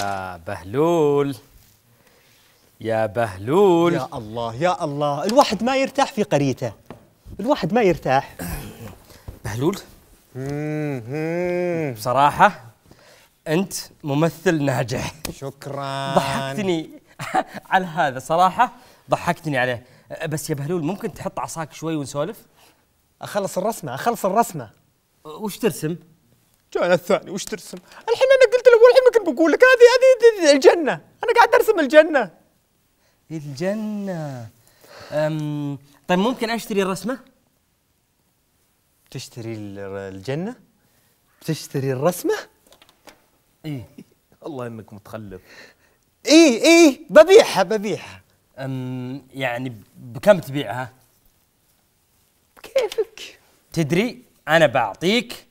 يا بهلول يا بهلول يا الله يا الله الواحد ما يرتاح في قريته الواحد ما يرتاح بهلول بصراحة أنت ممثل ناجح شكرا ضحكتني على هذا صراحة ضحكتني عليه بس يا بهلول ممكن تحط عصاك شوي ونسولف؟ أخلص الرسمة أخلص الرسمة وش ترسم؟ جانا الثاني وش ترسم؟ الحين بعدين بقول لك هذه هذه الجنه انا قاعد ارسم الجنه إيه، الجنه أم طيب ممكن اشتري الرسمه تشتري الجنه تشتري الرسمه ايه الله انك متخلف ايه ايه ببيعها ببيعها أم يعني بكم تبيعها؟ بكيفك تدري انا بعطيك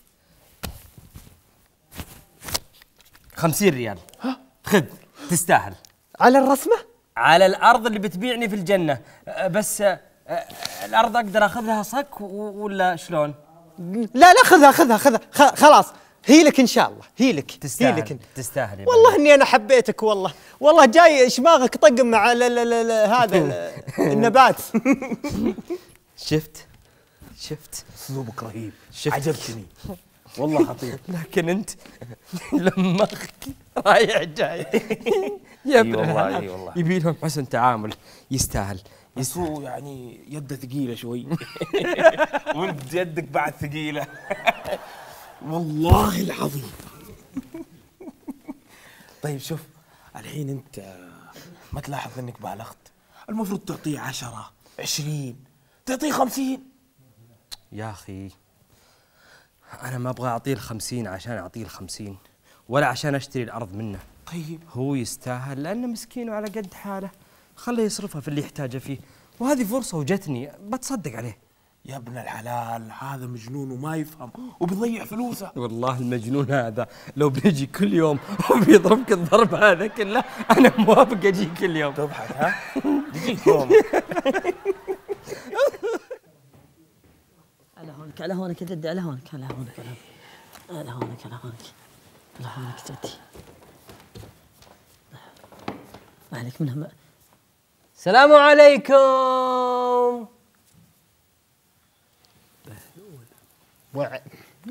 50 ريال ها خذ تستاهل على الرسمه على الارض اللي بتبيعني في الجنه أه، بس أه، الارض اقدر أخذها صك ولا شلون لا لا خذها خذها خذها خلاص هي لك ان شاء الله هي لك تستاهل هي لك تستاهل والله اني انا حبيتك والله والله جاي شماغك طقم مع لا لا لا لا هذا النبات شفت شفت اسلوبك رهيب شفت عجبتني والله خطير لكن انت لمخك رايح جاي يا ابن والله يبي لهم حسن تعامل يستاهل بس هو يعني يده ثقيله شوي وانت يدك بعد ثقيله والله العظيم طيب شوف الحين انت ما تلاحظ انك بالغت المفروض تعطيه عشرة عشرين تعطيه خمسين يا اخي أنا ما أبغى أعطيه الخمسين عشان أعطيه الخمسين ولا عشان أشتري الأرض منه طيب هو يستاهل لأنه مسكين وعلى قد حاله خليه يصرفها في اللي يحتاجه فيه وهذه فرصة وجتني بتصدق عليه يا ابن الحلال هذا مجنون وما يفهم وبيضيع فلوسه والله المجنون هذا لو بيجي كل يوم وبيضربك الضرب هذا كله انا موافق اجي كل يوم تضحك ها؟ بيجيك يوم هونك على هونك يا جدي على هونك على هونك على هونك على هونك على هونك على هونك جدي ما عليك منها ما السلام عليكم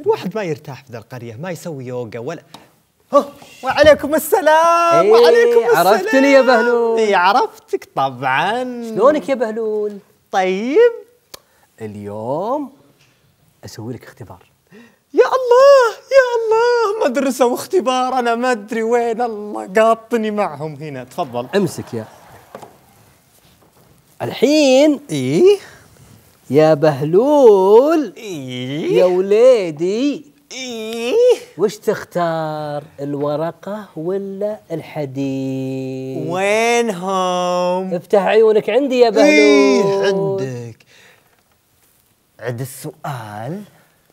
الواحد ما يرتاح في ذا القرية ما يسوي يوغا ولا وعليكم السلام ايه وعليكم السلام عرفتني يا بهلول اي عرفتك طبعا شلونك يا بهلول طيب اليوم اسوي لك اختبار يا الله يا الله مدرسه واختبار انا ما ادري وين الله قاطني معهم هنا تفضل امسك يا الحين ايه يا بهلول إيه؟ يا وليدي إيه؟ وش تختار الورقة ولا الحديد وينهم افتح عيونك عندي يا إيه، بهلول إيه عندك عد السؤال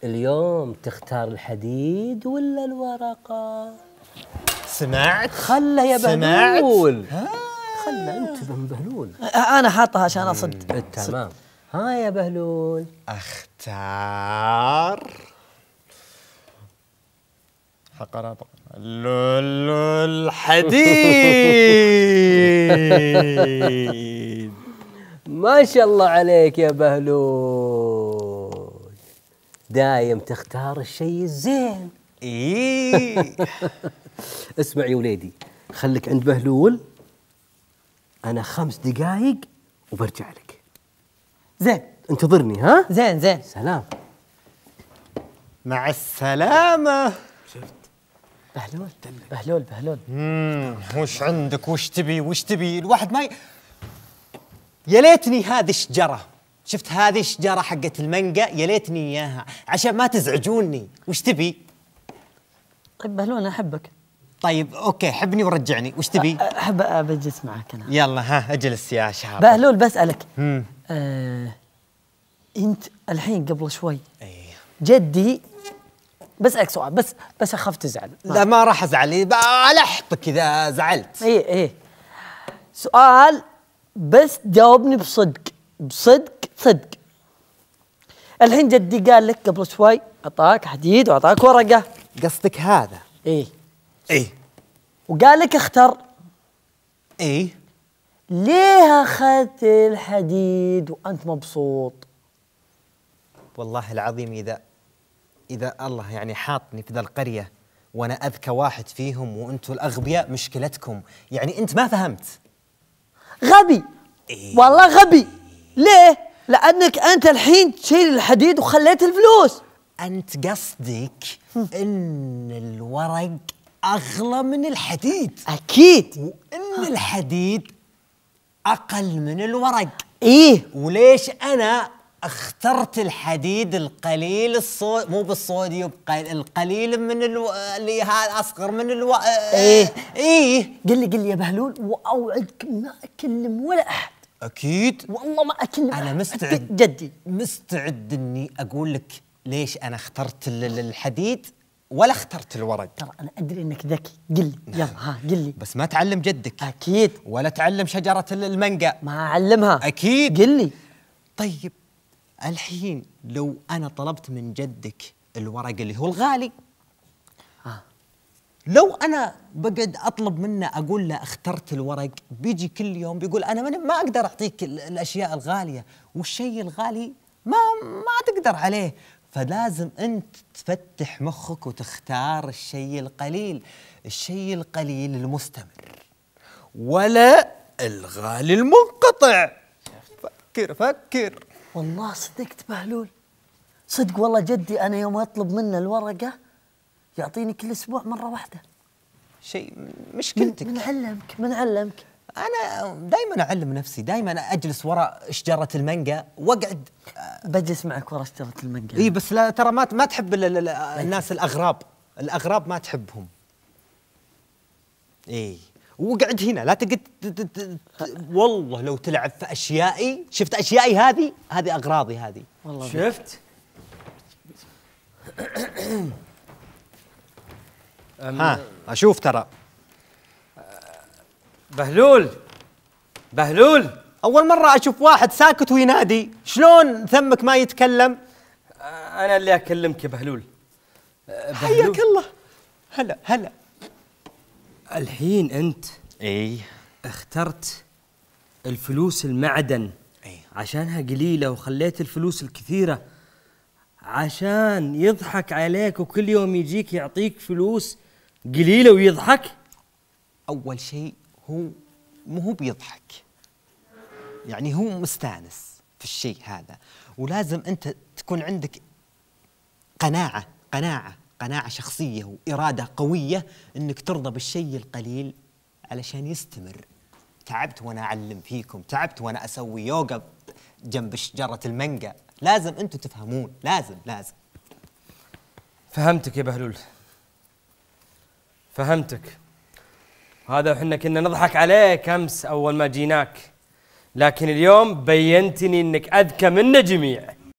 اليوم تختار الحديد ولا الورقة؟ سمعت؟ خله يا بهلول سمعت؟ خله انتبه من بهلول انا حاطها عشان اصد تمام ها يا بهلول اختار حقرابة الحديد ما شاء الله عليك يا بهلول دايم تختار الشيء الزين إيه اسمع يا وليدي خليك عند بهلول انا خمس دقائق وبرجع لك زين انتظرني ها زين زين سلام مع السلامة شفت بهلول بهلول بهلول امم وش عندك وش تبي وش تبي الواحد ما ي... يا ليتني هذه الشجره شفت هذه الشجره حقت المانجا يا ليتني اياها عشان ما تزعجوني وش تبي طيب بهلون احبك طيب اوكي حبني ورجعني وش تبي احب اجلس معك انا يلا ها اجلس يا شهاب بهلول بسالك امم آه انت الحين قبل شوي ايه جدي بسالك سؤال بس بس اخاف تزعل ما. لا ما راح ازعل ألحطك اذا زعلت ايه ايه سؤال بس جاوبني بصدق بصدق صدق الحين جدي قال لك قبل شوي اعطاك حديد واعطاك ورقه قصدك هذا ايه ايه وقال لك اختر ايه ليه اخذت الحديد وانت مبسوط والله العظيم اذا اذا الله يعني حاطني في ذا القريه وانا اذكى واحد فيهم وانتم الاغبياء مشكلتكم يعني انت ما فهمت غبي إيه؟ والله غبي ليه؟ لأنك أنت الحين تشيل الحديد وخليت الفلوس أنت قصدك إن الورق أغلى من الحديد أكيد وإن الحديد أقل من الورق إيه وليش أنا اخترت الحديد القليل الصو مو بالصوديوم القليل من الو... اللي هذا اصغر من الو... ايه ايه قل لي قل لي يا بهلول واوعدك ما اكلم ولا احد اكيد والله ما اكلمها انا مستعد جدي مستعد اني اقول لك ليش انا اخترت الحديد ولا اخترت الورق ترى انا ادري انك ذكي قل لي يلا ها قل لي بس ما تعلم جدك اكيد ولا تعلم شجره المانجا ما اعلمها اكيد قل لي طيب الحين لو انا طلبت من جدك الورق اللي هو الغالي لو انا بقعد اطلب منه اقول له اخترت الورق بيجي كل يوم بيقول انا ما اقدر اعطيك الاشياء الغاليه والشيء الغالي ما ما تقدر عليه فلازم انت تفتح مخك وتختار الشيء القليل الشيء القليل المستمر ولا الغالي المنقطع فكر فكر والله صدقت بهلول صدق والله جدي انا يوم اطلب منه الورقه يعطيني كل اسبوع مره واحده شيء مشكلتك من علمك من علمك انا دائما اعلم نفسي دائما اجلس وراء شجره المانجا واقعد بجلس معك وراء شجره المانجا اي بس لا ترى ما ما تحب الناس الاغراب الاغراب ما تحبهم اي وقعد هنا لا تقعد والله لو تلعب في اشيائي شفت اشيائي هذه هذه اغراضي هذه والله شفت ها اشوف ترى بهلول بهلول اول مره اشوف واحد ساكت وينادي شلون ثمك ما يتكلم انا اللي اكلمك يا بهلول حياك الله هلا هلا الحين انت اي اخترت الفلوس المعدن اي عشانها قليله وخليت الفلوس الكثيره عشان يضحك عليك وكل يوم يجيك يعطيك فلوس قليله ويضحك اول شيء هو مو هو بيضحك يعني هو مستانس في الشيء هذا ولازم انت تكون عندك قناعه قناعه قناعه شخصيه واراده قويه انك ترضى بالشيء القليل علشان يستمر تعبت وانا اعلم فيكم تعبت وانا اسوي يوغا جنب شجره المانجا لازم انتم تفهمون لازم لازم فهمتك يا بهلول فهمتك هذا احنا كنا نضحك عليك امس اول ما جيناك لكن اليوم بينتني انك اذكى منا جميع